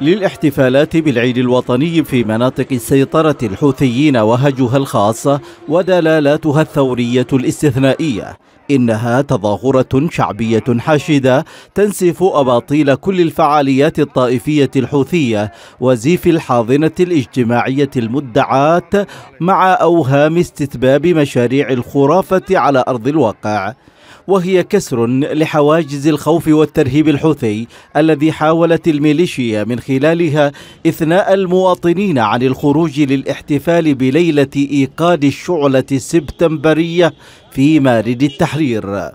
للاحتفالات بالعيد الوطني في مناطق سيطرة الحوثيين وهجها الخاصة ودلالاتها الثورية الاستثنائية إنها تظاهرة شعبية حاشدة تنسف أباطيل كل الفعاليات الطائفية الحوثية وزيف الحاضنة الاجتماعية المدعاة مع أوهام استتباب مشاريع الخرافة على أرض الواقع وهي كسر لحواجز الخوف والترهيب الحوثي الذي حاولت الميليشيا من خلالها إثناء المواطنين عن الخروج للاحتفال بليلة إيقاد الشعلة السبتمبرية في مارد التحرير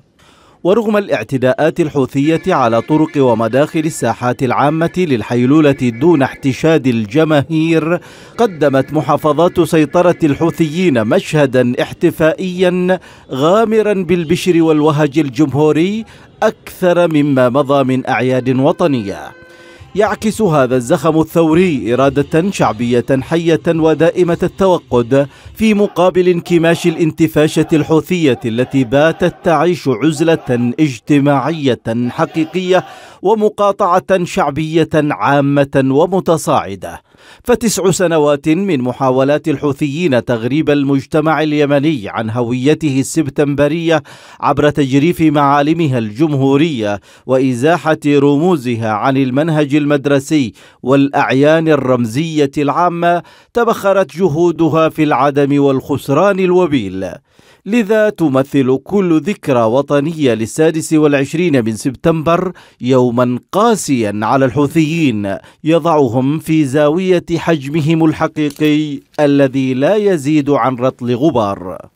ورغم الاعتداءات الحوثية على طرق ومداخل الساحات العامة للحيلولة دون احتشاد الجماهير قدمت محافظات سيطرة الحوثيين مشهدا احتفائيا غامرا بالبشر والوهج الجمهوري أكثر مما مضى من أعياد وطنية يعكس هذا الزخم الثوري إرادة شعبية حية ودائمة التوقد في مقابل انكماش الانتفاشة الحوثية التي باتت تعيش عزلة اجتماعية حقيقية ومقاطعة شعبية عامة ومتصاعدة فتسع سنوات من محاولات الحوثيين تغريب المجتمع اليمني عن هويته السبتمبرية عبر تجريف معالمها الجمهورية وإزاحة رموزها عن المنهج المدرسي والأعيان الرمزية العامة تبخرت جهودها في العدم والخسران الوبيل لذا تمثل كل ذكرى وطنية للسادس والعشرين من سبتمبر يوما قاسيا على الحوثيين يضعهم في زاوية حجمهم الحقيقي الذي لا يزيد عن رطل غبار